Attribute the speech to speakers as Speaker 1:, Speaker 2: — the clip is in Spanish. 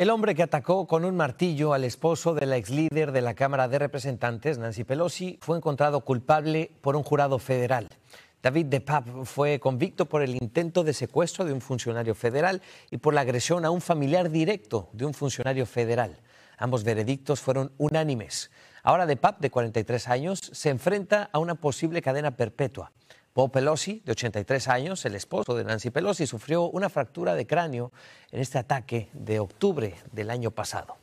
Speaker 1: El hombre que atacó con un martillo al esposo de la ex líder de la Cámara de Representantes, Nancy Pelosi, fue encontrado culpable por un jurado federal. David DePap fue convicto por el intento de secuestro de un funcionario federal y por la agresión a un familiar directo de un funcionario federal. Ambos veredictos fueron unánimes. Ahora DePap, de 43 años, se enfrenta a una posible cadena perpetua. Bo Pelosi, de 83 años, el esposo de Nancy Pelosi, sufrió una fractura de cráneo en este ataque de octubre
Speaker 2: del año pasado.